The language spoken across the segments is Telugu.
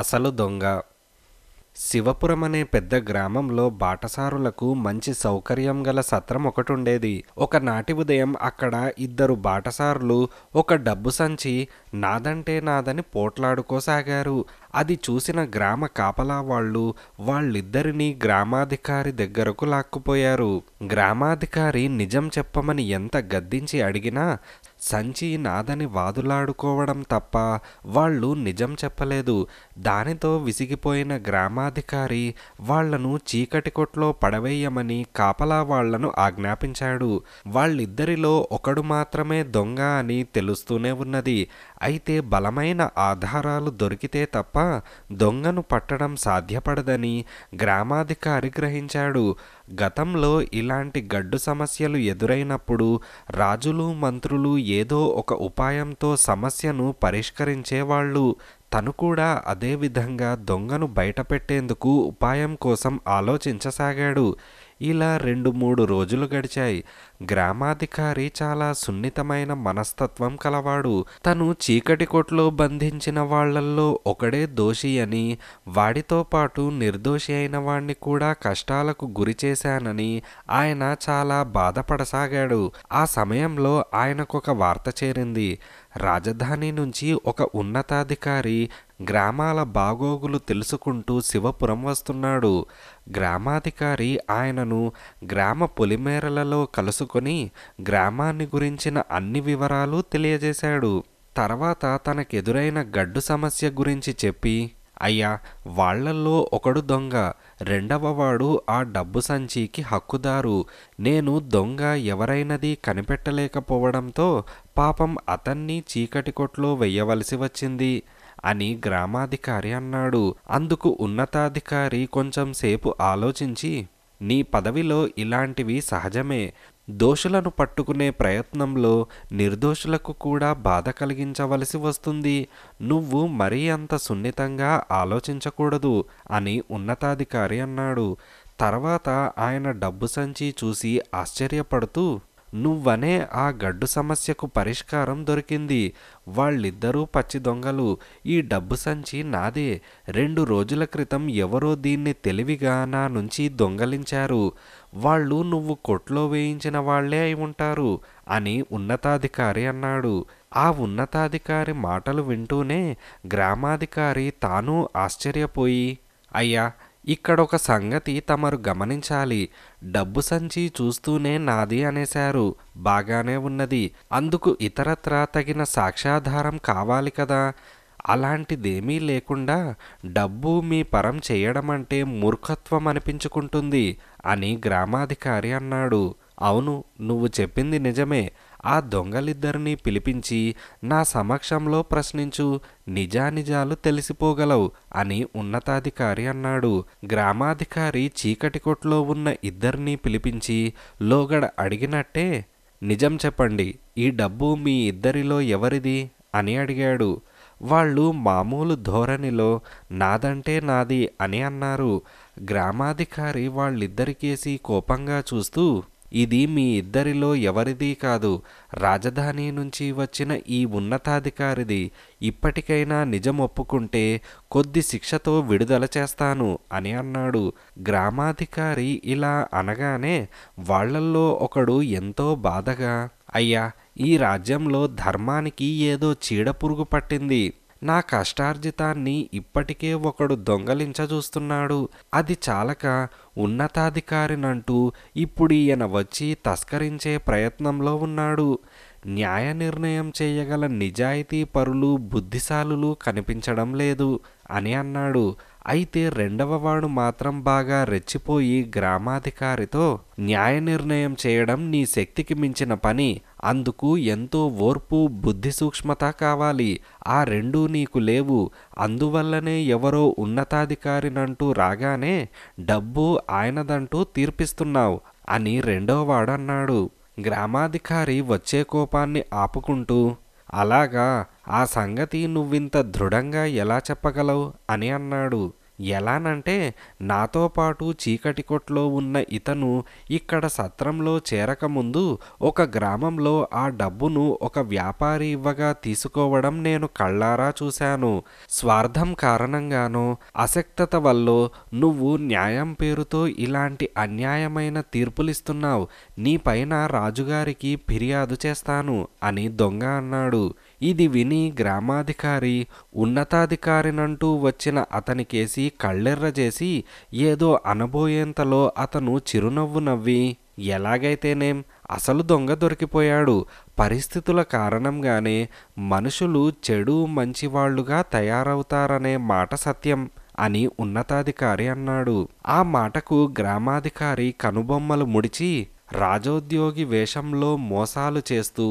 అసలు దొంగ శివపురం అనే పెద్ద గ్రామంలో బాటసారులకు మంచి సౌకర్యం గల సత్రం ఒకటుండేది ఒకనాటి ఉదయం అక్కడ ఇద్దరు బాటసారులు ఒక డబ్బు సంచి నాదంటే నాదని పోట్లాడుకోసాగారు అది చూసిన గ్రామ కాపలా వాళ్ళు వాళ్ళిద్దరినీ గ్రామాధికారి దగ్గరకు లాక్కుపోయారు గ్రామాధికారి నిజం చెప్పమని ఎంత గద్దించి అడిగినా సంచి నాదని వాదులాడుకోవడం తప్ప వాళ్ళు నిజం చెప్పలేదు దానితో విసిగిపోయిన గ్రామాధికారి వాళ్లను చీకటి కొట్లో పడవేయమని కాపలా వాళ్లను ఆజ్ఞాపించాడు వాళ్ళిద్దరిలో ఒకడు మాత్రమే దొంగ అని తెలుస్తూనే ఉన్నది అయితే బలమైన ఆధారాలు దొరికితే తప్ప దొంగను పట్టడం సాధ్యపడదని గ్రామాధికారి గ్రహించాడు గతంలో ఇలాంటి గడ్డు సమస్యలు ఎదురైనప్పుడు రాజులు మంత్రులు ఏదో ఒక ఉపాయంతో సమస్యను పరిష్కరించేవాళ్ళు తను కూడా అదే విధంగా దొంగను బయటపెట్టేందుకు ఉపాయం కోసం ఆలోచించసాగాడు ఇలా రెండు మూడు రోజులు గడిచాయి గ్రామాధికారి చాలా సున్నితమైన మనస్తత్వం కలవాడు తను చీకటి కొట్లో బంధించిన వాళ్లల్లో ఒకడే దోషి అని వాడితో పాటు నిర్దోషి అయిన వాణ్ణి కూడా కష్టాలకు గురి చేశానని ఆయన చాలా బాధపడసాగాడు ఆ సమయంలో ఆయనకొక వార్త చేరింది రాజధాని నుంచి ఒక ఉన్నతాధికారి గ్రామాల బాగోగులు తెలుసుకుంటూ శివపురం వస్తున్నాడు గ్రామాధికారి ఆయనను గ్రామ పొలిమేరలలో కలుసుకొని గ్రామాన్ని గురించిన అన్ని వివరాలు తెలియజేశాడు తర్వాత తనకెదురైన గడ్డు సమస్య గురించి చెప్పి అయ్యా వాళ్లల్లో ఒకడు దొంగ రెండవవాడు ఆ డబ్బు సంచికి హక్కుదారు నేను దొంగ ఎవరైనది కనిపెట్టలేకపోవడంతో పాపం అతన్ని చీకటి కొట్లో వెయ్యవలసి వచ్చింది అని గ్రామాధికారి అన్నాడు అందుకు ఉన్నతాధికారి కొంచెం సేపు ఆలోచించి నీ పదవిలో ఇలాంటివి సహజమే దోషులను పట్టుకునే ప్రయత్నంలో నిర్దోషులకు కూడా బాధ కలిగించవలసి వస్తుంది నువ్వు మరీ అంత సున్నితంగా ఆలోచించకూడదు అని ఉన్నతాధికారి అన్నాడు తర్వాత ఆయన డబ్బు సంచి చూసి ఆశ్చర్యపడుతూ నువ్వనే ఆ గడ్డు సమస్యకు పరిష్కారం దొరికింది వాళ్ళిద్దరూ పచ్చి దొంగలు ఈ డబ్బు సంచి నాదే రెండు రోజుల క్రితం ఎవరో దీన్ని తెలివిగా నా నుంచి దొంగలించారు వాళ్ళు నువ్వు కొట్లో వేయించిన వాళ్లే అయి ఉంటారు అని ఉన్నతాధికారి అన్నాడు ఆ ఉన్నతాధికారి మాటలు వింటూనే గ్రామాధికారి తాను ఆశ్చర్యపోయి అయ్యా ఇక్కడొక సంగతి తమరు గమనించాలి డబ్బు సంచి చూస్తూనే నాది అనేశారు బాగానే ఉన్నది అందుకు ఇతరత్రా తగిన సాక్ష్యాధారం కావాలి కదా అలాంటిదేమీ లేకుండా డబ్బు మీ పరం చేయడమంటే మూర్ఖత్వం అనిపించుకుంటుంది అని గ్రామాధికారి అన్నాడు అవును నువ్వు చెప్పింది నిజమే ఆ దొంగలిద్దరినీ పిలిపించి నా సమక్షంలో ప్రశ్నించు నిజానిజాలు తెలిసిపోగలవు అని ఉన్నతాధికారి అన్నాడు గ్రామాధికారి చీకటి కొట్లో ఉన్న ఇద్దరినీ పిలిపించి లోగడ అడిగినట్టే నిజం చెప్పండి ఈ డబ్బు మీ ఇద్దరిలో ఎవరిది అని అడిగాడు వాళ్ళు మామూలు ధోరణిలో నాదంటే నాది అని అన్నారు గ్రామాధికారి వాళ్ళిద్దరికేసి కోపంగా చూస్తూ ఇది మీ ఇద్దరిలో ఎవరిది కాదు రాజధాని నుంచి వచ్చిన ఈ ఉన్నతాధికారిది ఇప్పటికైనా నిజం ఒప్పుకుంటే కొద్ది శిక్షతో విడుదల చేస్తాను అని అన్నాడు గ్రామాధికారి ఇలా అనగానే వాళ్లల్లో ఒకడు ఎంతో బాధగా అయ్యా ఈ రాజ్యంలో ధర్మానికి ఏదో చీడపురుగు పట్టింది నా కష్టార్జితాన్ని ఇప్పటికే ఒకడు దొంగలించజూస్తున్నాడు అది చాలక ఉన్నతాధికారినంటూ ఇప్పుడు ఈయన వచ్చి తస్కరించే ప్రయత్నంలో ఉన్నాడు న్యాయ నిర్ణయం చేయగల నిజాయితీ పరులు బుద్ధిశాలులు కనిపించడం లేదు అని అన్నాడు అయితే రెండవ వాడు మాత్రం బాగా రెచ్చిపోయి గ్రామాధికారితో న్యాయ నిర్ణయం చేయడం నీ శక్తికి మించిన పని అందుకు ఎంతో ఓర్పు బుద్ధి సూక్ష్మత కావాలి ఆ రెండూ నీకు లేవు అందువల్లనే ఎవరో ఉన్నతాధికారినంటూ రాగానే డబ్బు ఆయనదంటూ తీర్పిస్తున్నావు అని రెండవ వాడన్నాడు గ్రామాధికారి వచ్చే కోపాన్ని ఆపుకుంటూ అలాగా ఆ సంగతి నువ్వింత దృఢంగా ఎలా చెప్పగలవు అని అన్నాడు ఎలానంటే నాతో పాటు చీకటి కొట్లో ఉన్న ఇతను ఇక్కడ సత్రంలో చేరకముందు ఒక గ్రామంలో ఆ డబ్బును ఒక వ్యాపారి ఇవ్వగా తీసుకోవడం నేను కళ్ళారా చూశాను స్వార్థం కారణంగానో అసక్తత వల్ల నువ్వు న్యాయం పేరుతో ఇలాంటి అన్యాయమైన తీర్పులిస్తున్నావు నీ పైన రాజుగారికి ఫిర్యాదు చేస్తాను అని దొంగ అన్నాడు ఇది విని గ్రామాధికారి ఉన్నతాధికారినంటూ వచ్చిన అతని కేసి కళ్ళెర్రజేసి ఏదో అనబోయేంతలో అతను చిరునవ్వు నవ్వి ఎలాగైతేనేం అసలు దొంగ దొరికిపోయాడు పరిస్థితుల కారణంగానే మనుషులు చెడు మంచివాళ్లుగా తయారవుతారనే మాట సత్యం అని ఉన్నతాధికారి అన్నాడు ఆ మాటకు గ్రామాధికారి కనుబొమ్మలు ముడిచి రాజోద్యోగి వేషంలో మోసాలు చేస్తూ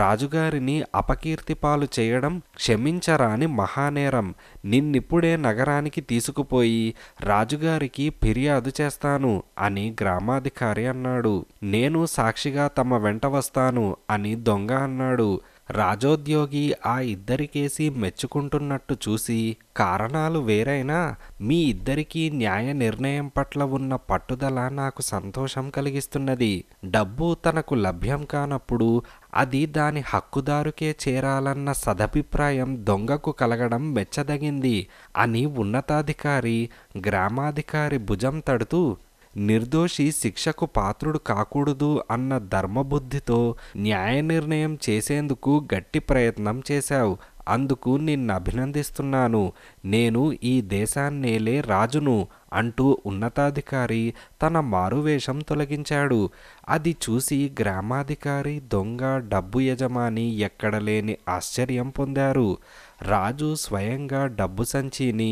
రాజుగారిని అపకీర్తిపాలు చేయడం క్షమించరాని మహానేరం నిన్నిప్పుడే నగరానికి తీసుకుపోయి రాజుగారికి ఫిర్యాదు చేస్తాను అని గ్రామాధికారి అన్నాడు నేను సాక్షిగా తమ వెంట వస్తాను అని దొంగ అన్నాడు రాజోద్యోగి ఆ ఇద్దరికేసి మెచ్చుకుంటున్నట్టు చూసి కారణాలు వేరైనా మీ ఇద్దరికీ న్యాయ నిర్ణయం పట్ల ఉన్న పట్టుదల నాకు సంతోషం కలిగిస్తున్నది డబ్బు తనకు లభ్యం కానప్పుడు అది దాని హక్కుదారుకే చేరాలన్న సదభిప్రాయం దొంగకు కలగడం మెచ్చదగింది అని ఉన్నతాధికారి గ్రామాధికారి భుజం తడుతూ నిర్దోషి శిక్షకు పాత్రుడు కాకూడదు అన్న ధర్మబుద్ధితో న్యాయ నిర్ణయం చేసేందుకు గట్టి ప్రయత్నం చేశావు అందుకు నిన్ను అభినందిస్తున్నాను నేను ఈ దేశాన్నేలే రాజును అంటూ ఉన్నతాధికారి తన మారువేషం తొలగించాడు అది చూసి గ్రామాధికారి దొంగ డబ్బు యజమాని ఎక్కడలేని ఆశ్చర్యం పొందారు రాజు స్వయంగా డబ్బు సంచిని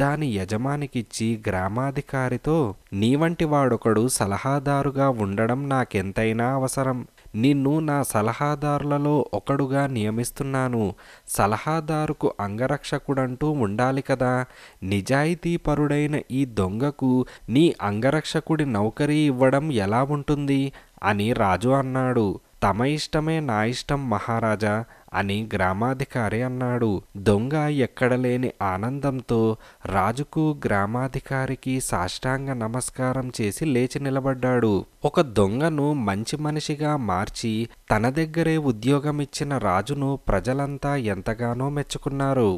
దాని యజమానికిచ్చి గ్రామాధికారితో నీ వంటి వాడొకడు సలహాదారుగా ఉండడం నాకెంతైనా అవసరం నిన్ను నా సలహాదారులలో ఒకడుగా నియమిస్తున్నాను సలహాదారుకు అంగరక్షకుడంటూ ఉండాలి కదా నిజాయితీపరుడైన ఈ దొంగకు నీ అంగరక్షకుడి నౌకరీ ఇవ్వడం ఎలా ఉంటుంది అని రాజు అన్నాడు తమ ఇష్టమే నా ఇష్టం మహారాజా అని గ్రామాధికారి అన్నాడు దొంగ ఎక్కడలేని ఆనందంతో రాజుకు గ్రామాధికారికి సాష్టాంగ నమస్కారం చేసి లేచి నిలబడ్డాడు ఒక దొంగను మంచి మనిషిగా మార్చి తన దగ్గరే ఉద్యోగమిచ్చిన రాజును ప్రజలంతా ఎంతగానో మెచ్చుకున్నారు